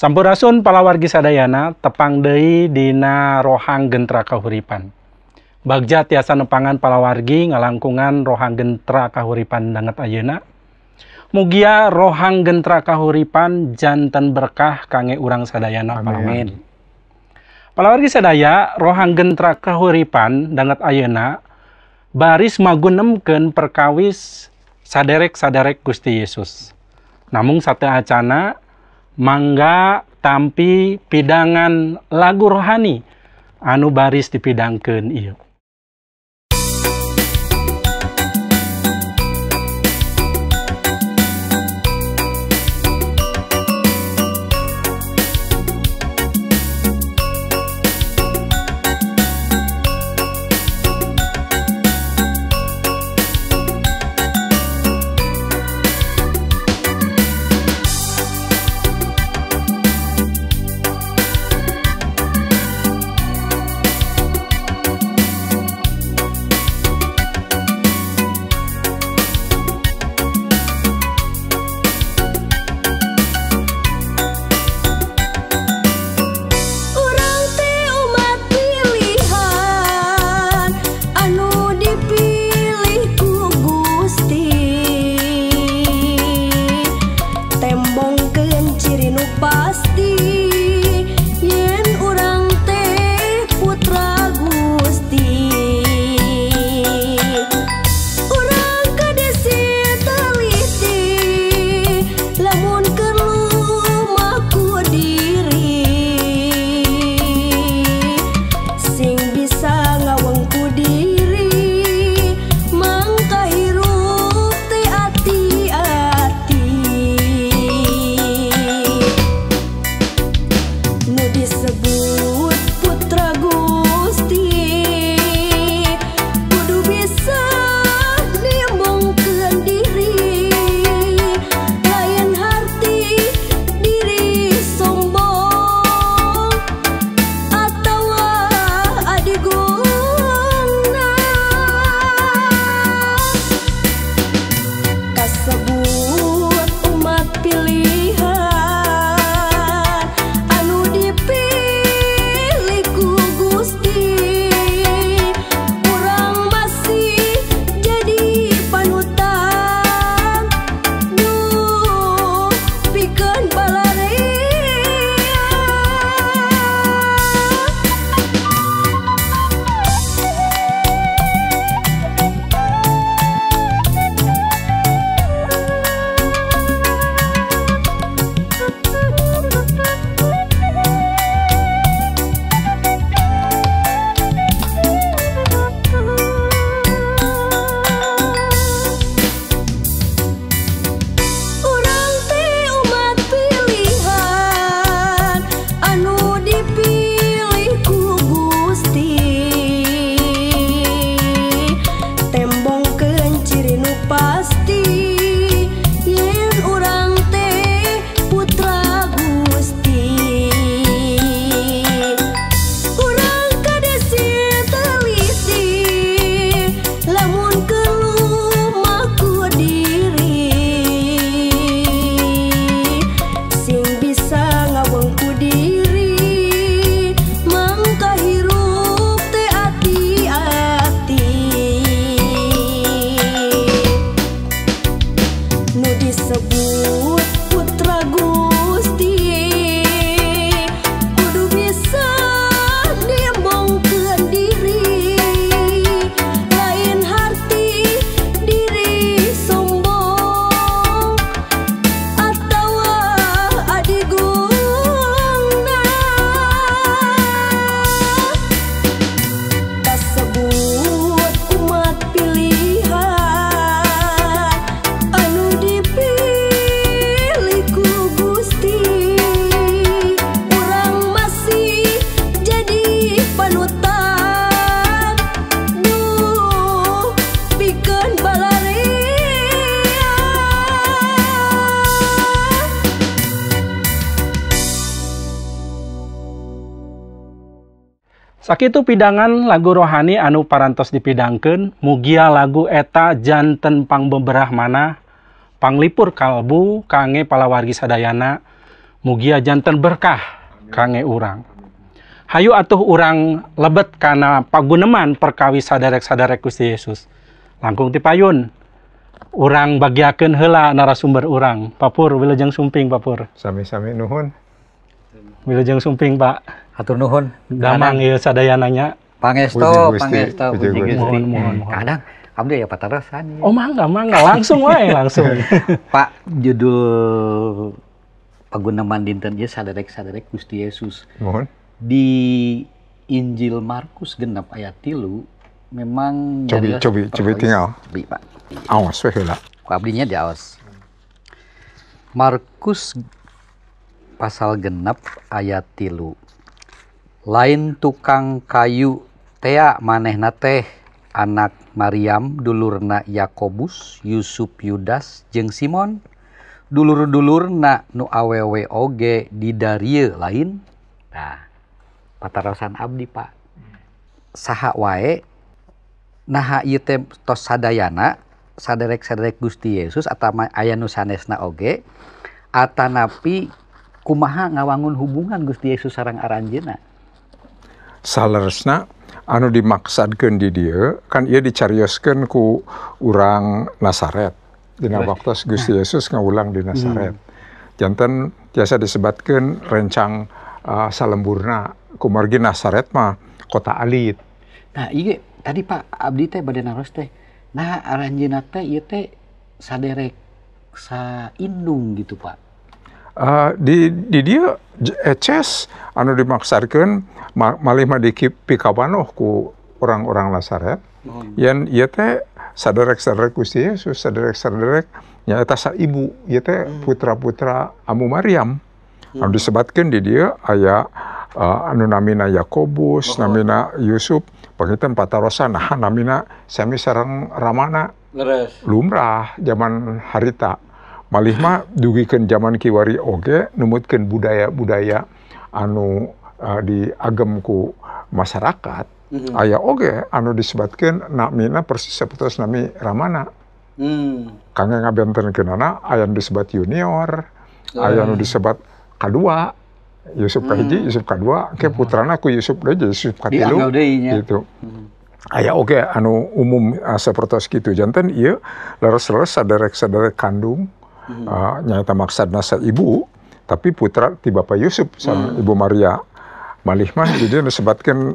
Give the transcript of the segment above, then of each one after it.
Sampurasun palawargi sadayana tepang dei dina rohang gentra kahuripan. Bagja tiasa nepangan palawargi ngalangkungan rohang gentra kahuripan danget ayeuna. Mugia rohang gentra kahuripan jantan berkah kange urang sadayana. Amin. Palawargi sadaya rohang gentra kahuripan danget ayeuna baris magunemkeun perkawis saderek-saderek Gusti Yesus. Namung satu acana mangga tampi pidangan lagu rohani anu baris dipidangkan Iu Sakitu pidangan lagu rohani anu parantos dipidangkan, mugia lagu eta janten pang beberah mana, panglipur kalbu, kange palawargi sadayana, mugia janten berkah, kange urang. Hayu atuh urang lebet karena paguneman perkawis sadarek-sadarek Gusti Yesus. Langkung tipayun, urang bagiakan hela narasumber urang. Papur, wilajeng sumping, papur. Sami-sami nuhun. Wilujeng Sumping Pak. atur nuhun. Damang ieu sadayananya. Pangesto, pangesto, Gusti. Mohon, mohon, mohon. Kadang abdi ya pak Ya. Oh, mangga, nggak langsung wae, langsung. Pak, judul pagunaman dinten ya saderek saderek Gusti Yesus. Mohon. Di Injil Markus genap ayat tilu memang cobi cobi cobi tinggal. Cobi Pak. Awas we heula. abdinya di awas. Markus pasal genep ayat tilu lain tukang kayu teak maneh na teh anak Maryam dulurna Yakobus Yusuf Yudas jeng Simon dulur-dulur nanu awwog diari lain patsan Abdi Pak sah wae nah tosaana sadek-sek Gusti Yesus atasama ayah nusanesna Oge Atanapi yang kumaha ngawangun hubungan Gusti Yesus sarang aranjena salersna anu dimaksudkan di dia kan ia dicarioskan ku orang Nasaret dina iya. waktu Gusti Yesus ngawulang di Nasaret hmm. jantan biasa disebatkan rencang uh, salemburna kumargi Nasaret mah kota alit nah iya tadi Pak Abdi teh badan naros teh nah aranjena teh iya teh saderek sa indung gitu Pak Uh, di, di dia eces eh, anu dimaksarkan malih mah dikapanoh ku orang-orang Nasaret. Oh. Yan teh saderek-saderek Gusti Yesus, saderek-saderek nya eta sa ibu, ieu teh hmm. putra-putra Amu Maryam. Hmm. Anu disebatkan di dia ayah ah, uh, anu namina Yakobus, oh. namina Yusuf, pangitan patarosan nah namina semi sarang Ramana. Leres. Lumrah zaman harita malih mah dugikan zaman kiwari oge numutkan budaya-budaya anu uh, di agemku masyarakat mm -hmm. ayah oge anu disebutkan namina persis seputus nami Ramana mm. kange ngabenten kenana ayah disebut junior mm. Ah. ayah anu disebat kedua Yusuf hmm. kahiji, Yusuf kedua, ke hmm. putrana ku Yusuf aja Yusuf katilu. Gitu. Hmm. Ayah oke okay, anu umum uh, seperti itu jantan iya leres-leres sadarek-sadarek kandung hmm. uh, ah, nyata maksudnya ibu tapi putra ti Bapak Yusuf sama hmm. Ibu Maria malih mah jadi disebutkan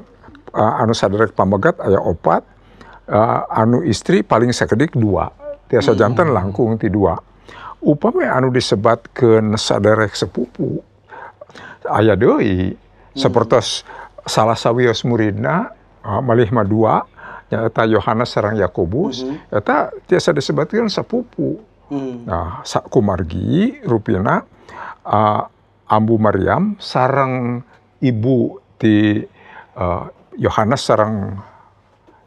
uh, anu sadarek pamagat ayah opat uh, anu istri paling sekedik dua tiasa hmm. jantan langkung ti dua Upame anu disebutkan sadarek sepupu ayah doi hmm. seperti salah sawios muridna uh, malih mah dua nyata Yohanes serang Yakobus hmm. eta tiasa disebutkan sepupu Hmm. Nah, Sakku Rupina, uh, Ambu Mariam, sarang ibu di Yohanes uh, sarang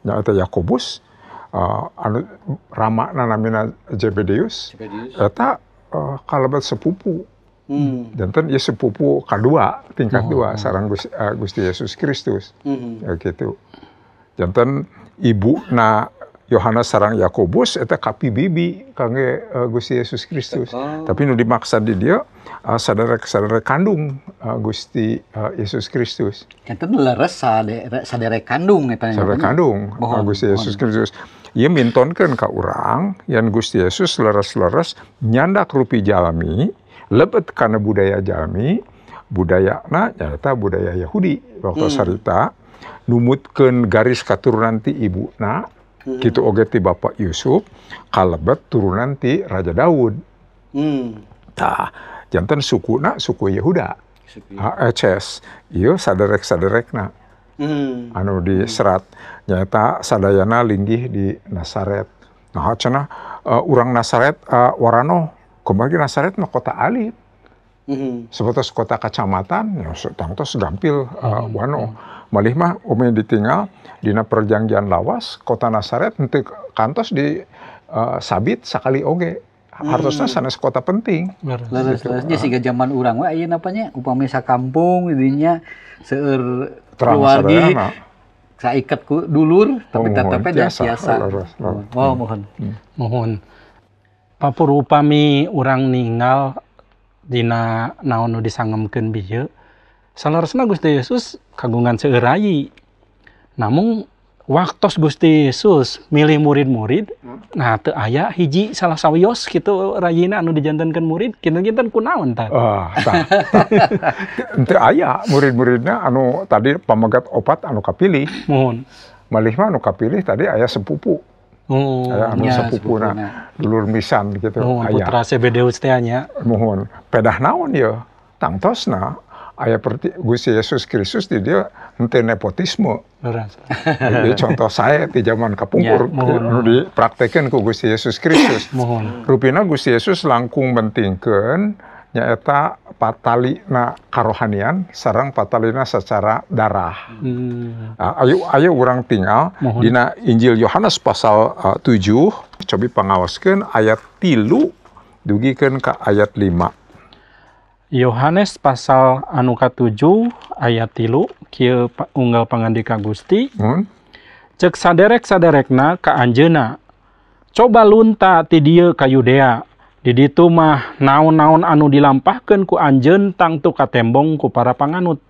nyata Yakobus, uh, anu, Rama namina Zebedeus, eta uh, kalabat sepupu. Hmm. Dan ten ya sepupu kedua tingkat oh, dua oh. sarang Gusti, uh, Gusti Yesus Kristus, hmm. ya gitu. Jantan ibu na Yohanes sarang Yakobus eta kapi bibi kangge uh, Gusti Yesus Kristus. Oh. Tapi nu dimaksud di dia uh, eh, saudara kandung uh, Gusti uh, Yesus Kristus. Kita leres saudara kandung eta Saudara kandung uh, Gusti Yesus Kristus. Ia mintonkan ke orang yang Gusti Yesus leres-leres nyandak rupi jalmi, lebet karena budaya jalmi, budaya na nyata budaya Yahudi waktu hmm. sarita numutkan garis katurunan ti na Hmm. Gitu oge ti Bapak Yusuf kalebet turunan ti Raja Daud. Hmm. Tah, jantan suku nak suku Yehuda. Suku. Eh, iyo saderek saderek nak, Hmm. Anu di serat nyata sadayana linggih di Nasaret. Nah, cina eh, uh, orang Nasaret uh, eh, warano kembali Nasaret mah kota alit hmm Sebatas kota kacamatan, ya tangtos gampil uh, eh, mm-hmm. Malih mah umi ditinggal dina perjanjian lawas kota Nasaret nanti kantos di uh, sabit sekali oge. Harusnya hmm. sana sekota penting. leres gitu. sih sih zaman orang wah iya napanya upami kampung, didinya seur keluarga saya ikat ku dulur tapi oh, tetapnya dah biasa. Oh mohon. Mm. Mohon. Papur upami orang ninggal dina naon nu disangemkeun bieu resna Gusti Yesus kagungan seueur namun waktu Gusti Yesus milih murid-murid hmm. nah teu aya hiji salah sawios gitu rayina anu dijantankan murid kinten-kinten kunaon tah ah, oh, teu aya murid-muridna anu tadi pamagat opat anu kapilih mohon malih mah anu kapilih tadi aya sepupu Oh, anu ya, sepupuna, dulur misan gitu. Oh, ayah. putra CBD nya. Mohon, pedah naon ya, tangtosna, ayah perti, Gusti Yesus Kristus di dia ente nepotisme. Jadi contoh saya di zaman kapungkur, ya, praktekin ku Gusti Yesus Kristus. mohon. Rupina Gusti Yesus langkung mentingkan, Nyata patalina karohanian sarang patalina secara darah. Hmm. Uh, ayo ayo orang tinggal Mohon. dina Injil Yohanes pasal eh, uh, 7 cobi pengawaskan ayat tilu dugikan ke ayat 5. Yohanes pasal anu katujuh ayat tilu kieu unggal pangandika Gusti. Hmm? Cek saderek-saderekna ka anjeuna. Coba lunta ti dieu ka Yudea jadi dimah naun-naun anu dilampahkan ku Anjen tang tuh ka tembongku para panganut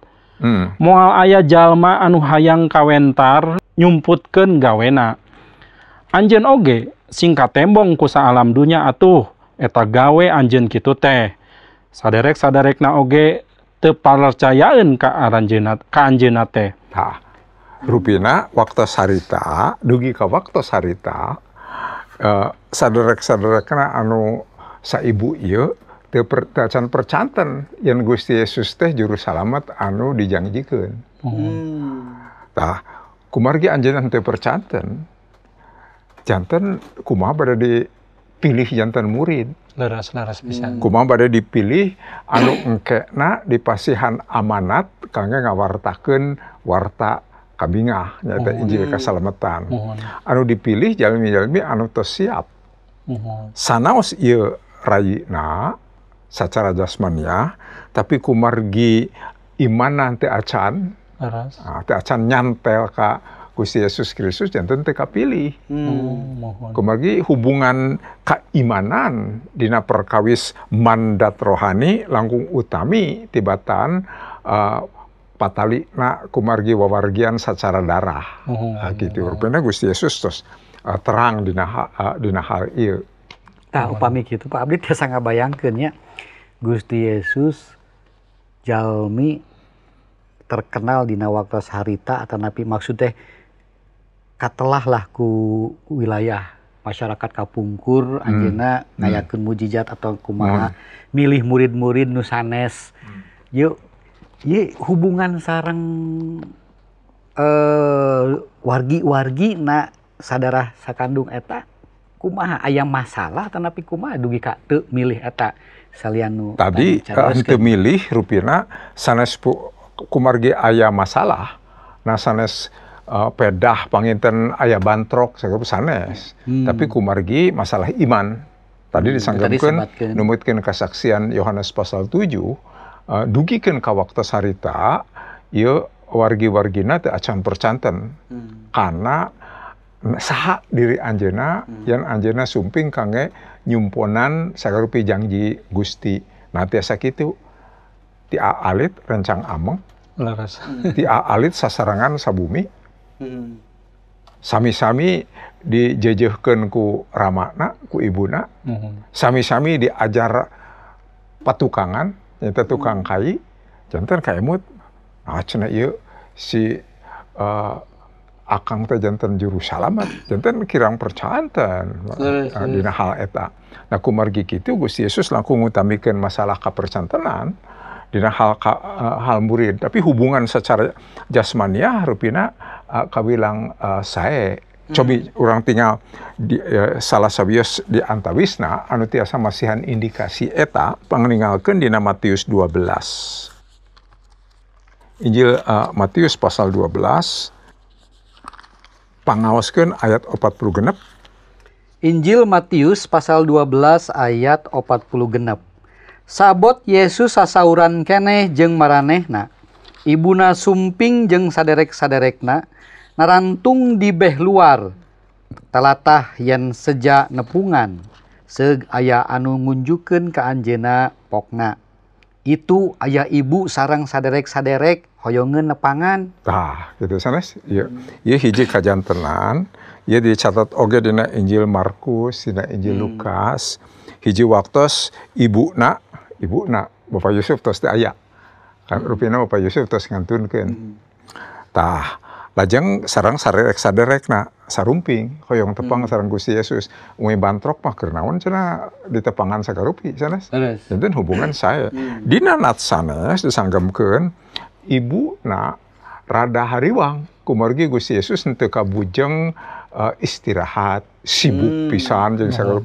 mual hmm. ayah jalma anu hayang kawentar yumumput ke gawenna Anjen oge singkat tembong kusa alam dunya atuh eta gawe anje gitu teh saderek sadek na Oge tepalcayaan kearan jena Anjenate Rubina waktu sarita dugi kau waktu sarita eh, saderek saderekna anu saibu ieu teu percan percanten yang Gusti Yesus teh juru salamet anu dijanjikeun. Hmm. Tah, kumargi anjeunna teu percanten. Janten kumaha pada dipilih jantan murid. Leras, leras pisan. Hmm. Kumaha pada dipilih anu engkena dipasihan amanat kangge ngawartakeun warta kabingah nyata Mohon. Injil keselamatan. Anu dipilih jalmi-jalmi anu teu siap. Mohon. Sanaos ieu rayina secara jasmania, ya. tapi kumargi iman nanti acan, nah, te acan nyantel ka Gusti Yesus Kristus tentu kita pilih Hmm. Oh, Kemargi hubungan keimanan dina perkawis mandat rohani langkung utami tibatan uh, patali na kumargi wawargian secara darah. Hmm. Nah, gitu. Rupanya Gusti Yesus terus uh, ah, terang dina, uh, dina hal iya. Tah upami gitu Pak Abdi tiasa ngabayangkeun ya. Gusti Yesus jalmi terkenal di waktos harita atau napi maksud katelah lah ku wilayah masyarakat kapungkur hmm. anjena hmm. ngayakeun mujizat atau kumaha hmm. milih murid-murid Nusanes hmm. yuk ye hubungan sarang eh wargi-wargi na sadarah sakandung eta kumaha ayam masalah tapi kumaha dugi Kak te milih eta salianu tadi milih Rupina sanes kumargi ayam masalah nah sanes uh, pedah panginten ayam bantrok saya sanes hmm. tapi kumargi masalah iman tadi hmm, disanggupkan, numutkan kesaksian Yohanes pasal 7 uh, eh, dugikan waktu sarita yo wargi-wargina teu acan percanten hmm. karena saha diri Anjena hmm. yang Anjena sumping kange nyumponan sakarupi janji Gusti nah tiasa gitu, ti alit rencang ameng laras hmm. ti alit sasarangan sabumi hmm. sami-sami dijejehkan ku ramakna ku ibuna hmm. sami-sami diajar patukangan nyata tukang hmm. kai jantan kaimut ah cina yuk si uh, akang teh jantan juru salamat jantan kirang percantan eh, dina hal eta nah kumargi gitu Gusti Yesus langsung ngutamikan masalah kepercantanan dina hal ka, uh, hal murid tapi hubungan secara jasmania rupina uh, eh, kawilang uh, saya hmm. orang tinggal di, uh, salah sabios di antawisna anu tiasa masihan indikasi eta pangninggalkeun dina Matius 12 Injil uh, Matius pasal 12 ngawasken ayat 40 genep Injil Matius pasal 12 ayat 40 genep sabot Yesus asuran Keneh jeng marehna Ibuuna sumping jeng saderek saderekna narantung dibeh luar telatah yang sejak nepungan aya anu ngunjukkan ke Anjenapokna itu ayah ibu sarang saderek-saerekna hoyongen nepangan tah gitu sanes ieu iya. ieu iya, hiji tenan, ieu iya, dicatat oge dina Injil Markus dina Injil hmm. Lukas hiji waktos ibu nak Bapak Yusuf tos di aya kan rupina Bapak Yusuf tos ngantunkeun hmm. tah lajeng sarang sarerek nak sarumping hoyong tepang hmm. sarang Gusti Yesus umi bantrok mah keur naon di tepangan sakarupi sanes jadi hubungan saya hmm. dina nat sanes disanggempkeun ibu na rada hariwang kumargi Gusti Yesus untuk kabujeng uh, istirahat sibuk hmm. pisan jadi nah. sarang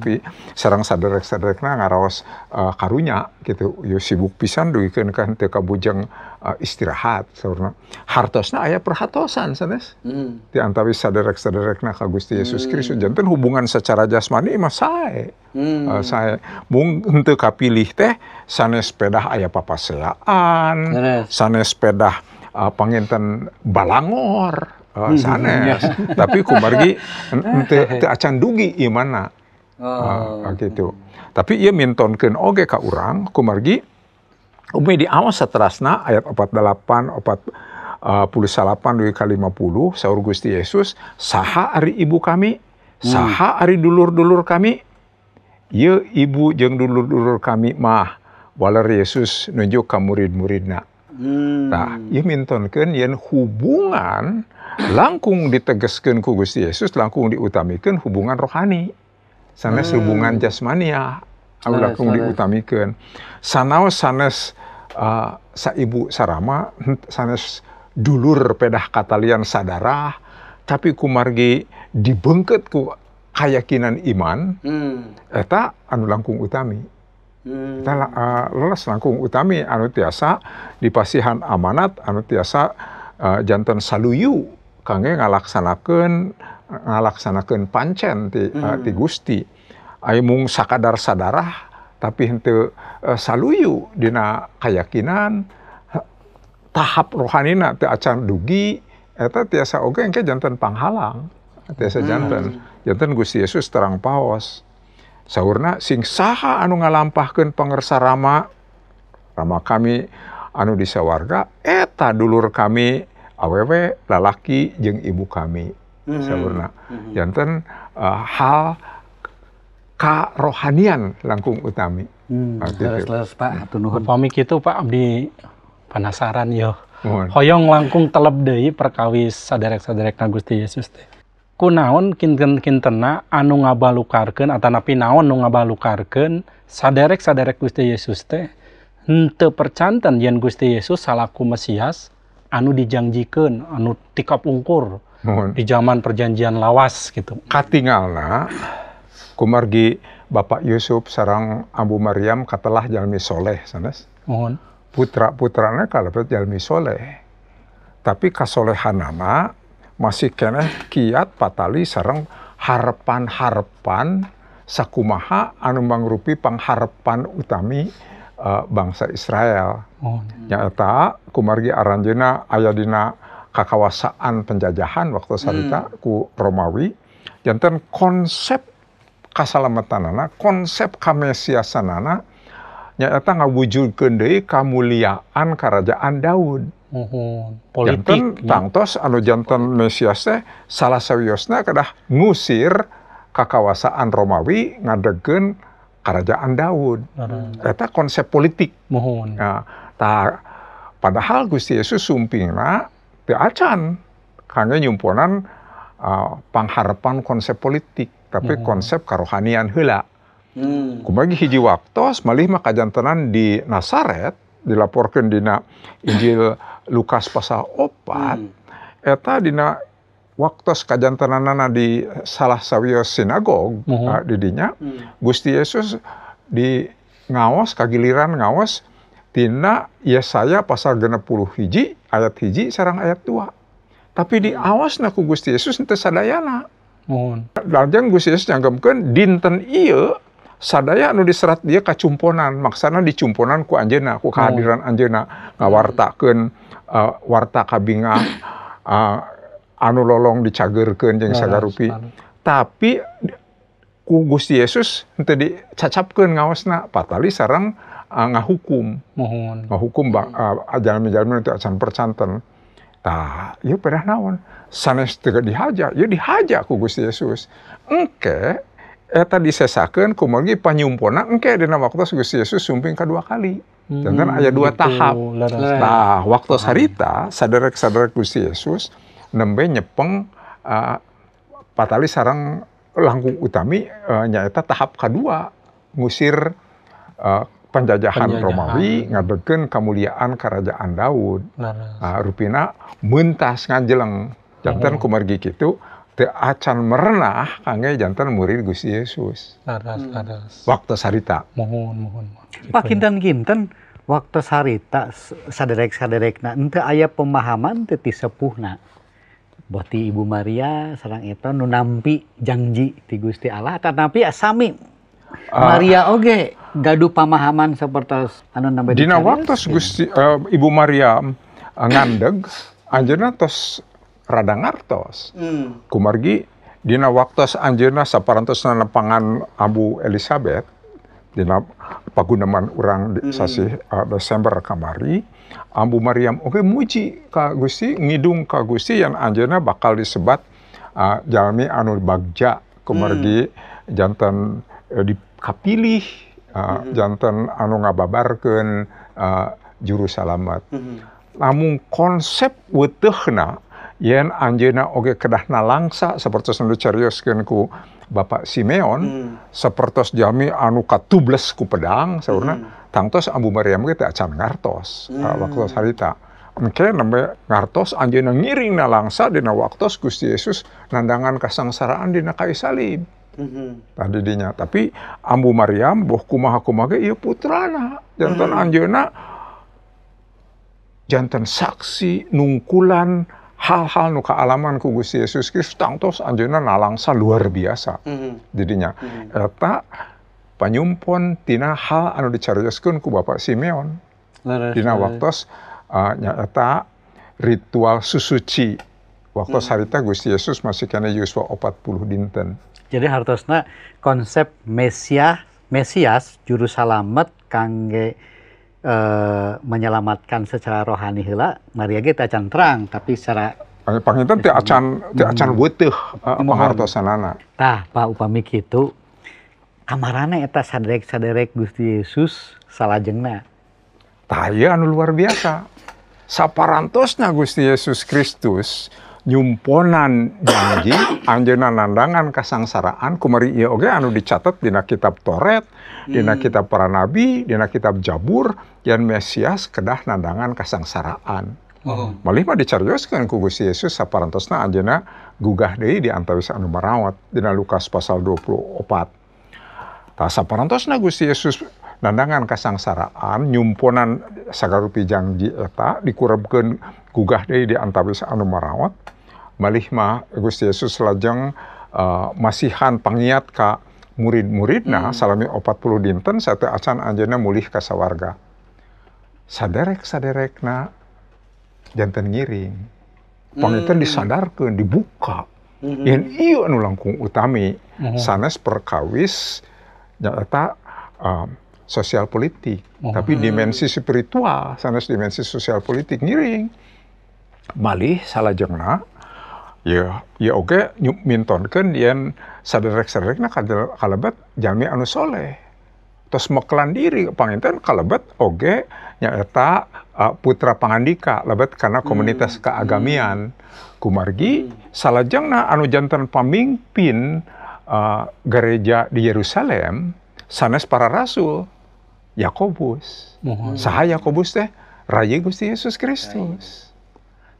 serang saderek-saderekna ngaraos uh, karunya gitu yo sibuk pisan duit kan kan teka bujang uh, eh, istirahat sebenarnya hartosna ayah perhatosan sanes hmm. di antawis saderek-saderekna Gusti Yesus hmm. Kristus jantan hubungan secara jasmani mah saya hmm. uh, saya mung untuk kapilih teh sanes pedah papa selaan sanes pedah uh, panginten balangor Oh ah, sanes iya. tapi kumargi ente acan dugi ieu iya mana oh. uh, gitu tapi ia mintonkeun oge ka urang kumargi umi diawas saterasna ayat 48 empat puluh salapan dua kali lima puluh saur Gusti Yesus saha ari ibu kami hmm. saha ari dulur-dulur kami ye ibu jeng dulur-dulur kami mah waler Yesus nunjuk ka murid-muridna hmm. nah Ia mintonkeun yen hubungan langkung ditegaskan ku Gusti Yesus langkung diutamikan hubungan rohani sanes hmm. hubungan jasmania ya, anu langkung diutamikan sanaos sanes uh, ibu sarama sanes dulur pedah katalian sadarah tapi kumargi dibengket ku keyakinan iman hmm. eta anu langkung utami Hmm. Kita uh, lelas langkung utami anu tiasa dipasihan amanat anu tiasa uh, jantan saluyu kangge ngalaksanakan ngalaksanakan pancen ti, mm. uh, ti Gusti Ay mung sakadar sadarah tapi hente uh, eh, saluyu dina keyakinan tahap rohanina teu acan dugi eta tiasa oge engke jantan panghalang tiasa jantan hmm. jantan Gusti Yesus terang paos sahurna sing saha anu ngalampahkeun pangersa rama rama kami anu di sawarga eta dulur kami awewe lalaki jeng ibu kami mm -hmm. saurna mm -hmm. janten uh, eh, hal karohanian langkung utami hmm, nah, terus gitu. leres, Pak Tunuhun pami itu Pak abdi penasaran yo Mohon. hoyong langkung telep deh perkawis saderek saderek Nagusti Yesus teh kunaon kinten-kintena anu atau napi naon ngabalu ngabalukarkeun saderek-saderek Gusti Yesus teh henteu percanten yang Gusti Yesus salaku Mesias anu dijanjikan anu tikap ungkur Mohon. di zaman perjanjian lawas gitu katingalna kumargi Bapak Yusuf sarang Abu Maryam katalah jalmi soleh sanes Mohon. putra putranya kalebet jalmi soleh tapi kasolehanana masih kena kiat patali sarang harapan harapan sakumaha anu mangrupi pangharapan utami uh, bangsa Israel. Oh. Ya. kumargi aranjena Ayadina dina kakawasaan penjajahan waktu sarita hmm. ku Romawi jantan konsep kasalametanana, konsep kamesiasanana nyaeta ngawujudkeun deui kamuliaan kerajaan Daud. Uhum. politik jantan tangtos anu jantan Mesias teh salah sawiosna kadang ngusir kekawasaan Romawi ngadegen kerajaan Daud. Eta konsep politik. Mohon. Nah, ta, padahal Gusti Yesus sumpingna teu acan Hanya nyumponan uh, pengharapan konsep politik, tapi Mohon. konsep karohanian hela. Hmm. Kumbagi hiji waktu, malih maka kajantenan di Nasaret dilaporkan dina Injil Lukas pasal opat hmm. eta dina waktu tenanana di salah sawio sinagog uh -huh. uh, didinya hmm. Gusti Yesus di ngawas kagiliran ngawas tina Yesaya pasal puluh hiji ayat hiji sarang ayat tua, tapi di hmm. awas naku Gusti Yesus nanti sadayana mohon mm. Gusti Yesus nyanggempkeun dinten iya sadaya anu diserat dia kacumponan maksana dicumponan ku anjena ku kehadiran anjena ngawartakan uh, hmm. ah, warta kabinga uh, ah, anu lolong dicagerkan yang nah, segala rupi anu. tapi ku Gusti Yesus untuk dicacapkan ngawasna patali sarang uh, ngahukum mohon ngahukum bang uh, jalan jalan itu acan percanten tah ya pada naon sanes tega dihaja ya dihaja ku Gusti Yesus engke eta disesakeun kumargi panyumpona engke dina waktu Gusti Yesus sumping kedua kali dan hmm, ada dua gitu, tahap. Nah, waktu sarita, sadarek-sadarek Gusti Yesus, nembe nyepeng uh, patali sarang langkung utami uh, e, nyata tahap kedua ngusir uh, penjajahan, penjajahan Romawi ngadegen kemuliaan kerajaan Daud nah, nah. Uh, rupina mentas nganjeleng jantan hmm. kumargi gitu teu acan merenah kangge jantan murid Gusti Yesus. Laras, hmm. laras. Waktu sarita. Mohon, mohon. Pak kinten-kinten waktu sarita saderek-saderekna ente ayah pemahaman teu sepuhna. Boti Ibu Maria sarang itu nunampi janji ti Gusti Allah tetapi asami uh, Maria oge gaduh pamahaman seperti anu nambe Dina waktu ya. Gusti uh, Ibu Maria eh, ngandeg anjeunna tos rada ngartos hmm. kumargi dina waktu anjeunna saparantosna nepangan Abu Elizabeth dina pagunaman orang di hmm. sasi uh, Desember kamari Ambu Maryam oke okay, muji ka Gusti ngidung ka Gusti yang anjana bakal disebat uh, jalmi anu bagja kemergi hmm. jantan uh, eh, dikapilih uh, ah, hmm. jantan anu ngababarkeun uh, juru salamat. Hmm. Namun konsep wetehna yen Anjena oge kedahna langsa seperti nu carioskeun ku Bapak Simeon hmm. sepertos jami anu katubles ku pedang seurna hmm. tangtos Ambu Maryam ge teh acan ngartos hmm. waktu harita mungkin nembe ngartos Anjena ngiringna langsa dina waktos Gusti Yesus nandangan kasangsaraan dina kayu salib hmm. Tadi dinya, tapi Ambu Maryam boh kumaha kumaha iya putrana jantan hmm. Anjena jantan saksi nungkulan hal-hal nuka alaman ku Gusti Yesus Kristus tangtos anjeunna nalangsa luar biasa. Mm -hmm. Jadinya mm -hmm. eta panyumpon tina hal anu dicarioskeun ku Bapak Simeon. tina dina waktos uh, ritual susuci. waktu mm -hmm. harita Gusti Yesus masih kana yuswa 40 dinten. Jadi hartosna konsep Mesias, Mesias juru salamet kangge uh, menyelamatkan secara rohani hela Maria kita acan terang tapi secara panginten teu acan teu hmm. acan butuh pangartosanana eh, tah pak upami kitu kamarana eta saderek-saderek Gusti Yesus salajengna tah anu luar biasa saparantosna Gusti Yesus Kristus nyumponan janji anjena nandangan kasangsaraan kumari ieu oge anu dicatat dina kitab Toret, dina hmm. kitab para nabi, dina kitab Jabur yang Mesias kedah nandangan kasangsaraan. Oh. Malih mah dicarioskan ku Gusti Yesus saparantosna anjeunna gugah deui di antawis anu marawat dina Lukas pasal 24. Tah saparantosna Gusti Yesus nandangan kasangsaraan nyumponan sagarupi janji eta dikurebkeun gugah deui di antawis anu marawat. Malih mah Gusti Yesus lajeng uh, masihan pangiat ka murid-muridna hmm. salami 40 dinten satu acan anjeunna mulih kasawarga. sawarga saderek-saderekna jantan ngiring. Pangitan hmm. disadarkan, dibuka. Hmm. Yang iyo anu langkung utami. Hmm. Sanes perkawis, nyata um, sosial politik. Hmm. Tapi dimensi spiritual, sanes dimensi sosial politik ngiring. Malih salah salajengna, ya ya oke okay, mintonkan yang saderek-saderekna kalabat jami anu soleh tos meklan diri panginten kalebet oge nyata uh, putra pangandika lebet karena hmm, komunitas hmm. keagamian hmm. kumargi hmm. salajengna anu jantan pemimpin uh, gereja di Yerusalem sanes para rasul Yakobus hmm. saha Yakobus teh raye Gusti Yesus Kristus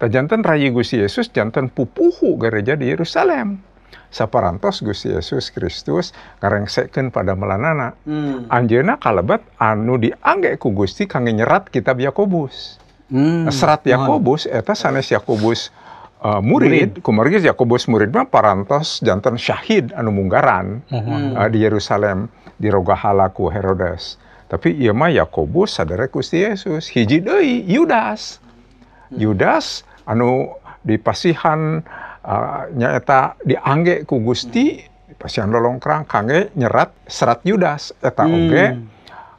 terjantan Tajantan rayi Gusti Yesus jantan pupuhu gereja di Yerusalem saparantos Gusti Yesus Kristus ngerengseken pada melanana. Hmm. Anjena kalebet anu dianggek kugusti Gusti nyerat kitab Yakobus. Hmm. Serat Yakobus eta sanes Yakobus uh, murid, murid. Yakobus murid mah parantos jantan syahid anu munggaran hmm. uh, di Yerusalem di rogahala Herodes. Tapi iya mah Yakobus sadare Gusti Yesus hiji deui Yudas. Hmm. Yudas anu dipasihan uh, nyaeta dianggek ku Gusti hmm. pasian kerang kangge nyerat serat Yudas eta hmm. oge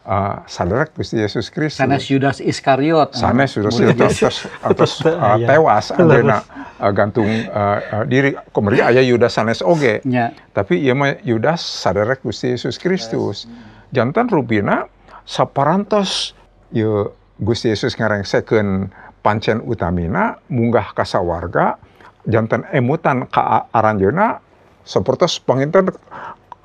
uh, ah, saderek Gusti Yesus Kristus sanes Yudas Iskariot sanes Yudas Iskariot atas uh, tewas anjeuna uh, gantung uh, diri kumari aya Yudas sanes oge yeah. tapi ieu mah Yudas saderek Gusti Yesus Kristus yes. jantan rubina saparantos ye Gusti Yesus ngarengsekeun pancen utamina munggah ka sawarga jantan emutan ke aranjeuna seperti Penginten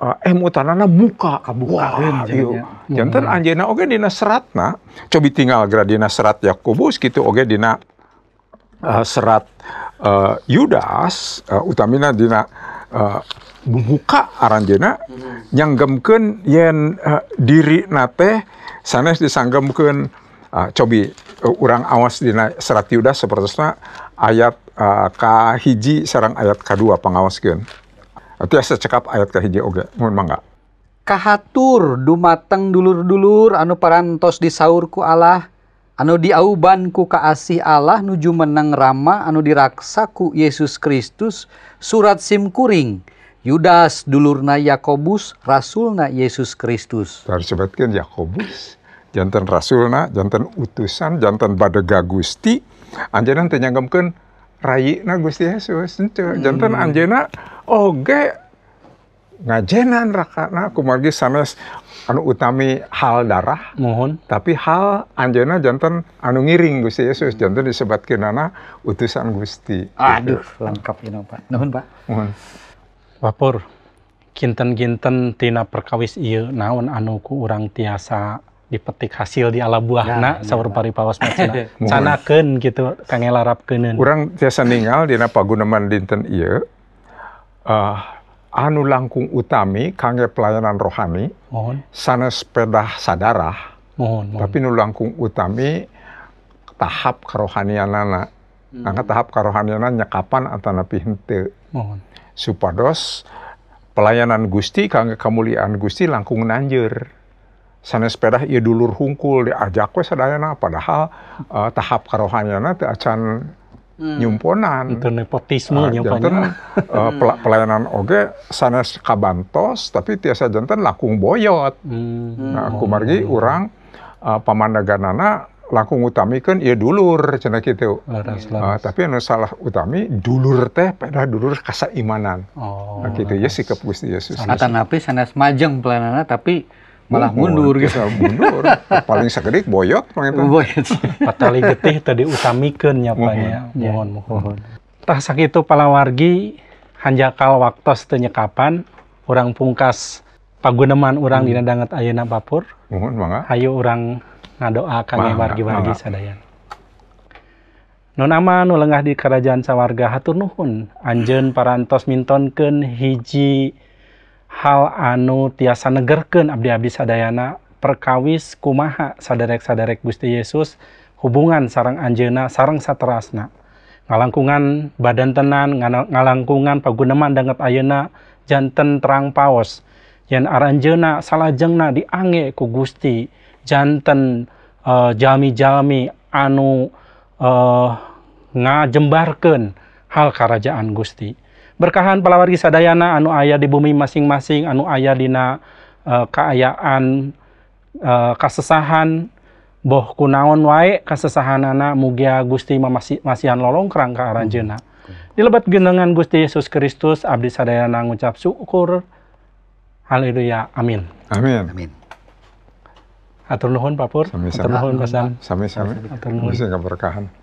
uh, anak eh, muka kabuka iya. hmm. jantan anjeuna oge dina seratna Coba tinggal dina serat Yakobus gitu oge dina uh, serat eh, Yudas uh, utamina dina uh, muka aranjena hmm. nyanggemkeun yen uh, diri nate sanes disanggemkeun uh, cobi uh, orang awas dina serat yuda sepertinya ayat uh, ah, ka hiji sarang ayat kedua pengawaskan ah, tiasa cekap ayat ka hiji oge mun mangga kahatur dumateng dulur-dulur anu parantos saurku Allah anu diaubanku ku asih Allah nuju menang rama anu diraksa ku Yesus Kristus surat simkuring Yudas dulurna Yakobus rasulna Yesus Kristus. Harus sebutkan Yakobus jantan rasulna jantan utusan jantan badega Gusti nyanggamkan rayi na Gusti Yesus ente hmm. jantan hmm. anjena oge ngajenan na kumagi sanes anu utami hal darah mohon tapi hal anjana jantan anu ngiring Gusti Yesus hmm. jantan disebat anak utusan Gusti aduh gitu. lengkap ya Pak mohon Pak mohon Wapur kinten-kinten tina perkawis iya naon anu ku urang tiasa dipetik hasil di ala buahna nah, nah iya, saur pari sana canakeun gitu kange larapkeuneun biasa ninggal di napa guna dinten iya uh, anu langkung utami kange pelayanan rohani mohon sana sepeda sadarah mohon, mohon. tapi nu langkung utami tahap anak hmm. angkat tahap anak kapan kapan napi hente mohon supados pelayanan Gusti kange kemuliaan Gusti langkung nanjur Sana sepeda ia ya dulur hungkul diajak we sadayana padahal uh, tahap karohaniana itu acan hmm. nyumponan itu nepotisme uh, jantan, uh, eh, hmm. pel pelayanan oge Sana kabantos tapi tiasa jantan lakung boyot hmm. nah hmm. kumargi hmm. urang uh, eh, pamandaganana utami kan ya dulur cina gitu Uh, tapi yang salah utami dulur teh pada dulur kasa imanan oh, nah, gitu laras. ya sikap Gusti Yesus. Atanapi sana majeng pelayanan tapi mundur paling getih tadiken nyapa mohontah sakit palawargi hanjakal waktutos penyekapan orang pungkas Pagunman orang didangt Aye Na bapur Ayo orang Nadoa kami war-waryan no nama nulengah di kerajaan Sawarga hatun Nuhun Anjenun paras mintonken hijji hal anu tiasa negerken Abdi-abdi sadayana perkawis kumaha saderek-saderek Gusti Yesus hubungan sarang Anjena sarang satrasna ngalangkungan badan tenan ngalangkungan paguneman danget ayena janten terang paos yang aranjena salajengna diange ku Gusti janten eh, jami-jami anu uh, eh, ngajembarkan hal kerajaan Gusti berkahan palawargi sadayana anu ayah di bumi masing-masing anu ayah dina uh, eh, keayaan uh, eh, kasesahan boh kunaon wae anak mugia Gusti masih masihan lolong ke aranjena hmm. Di lebat genengan Gusti Yesus Kristus, abdi sadayana ngucap syukur. Haleluya. Amin. Amin. Amin. Atur nuhun Pak Pur. Atur nuhun Pak Sam. Sami-sami. Atur nuhun. Bisa berkahan.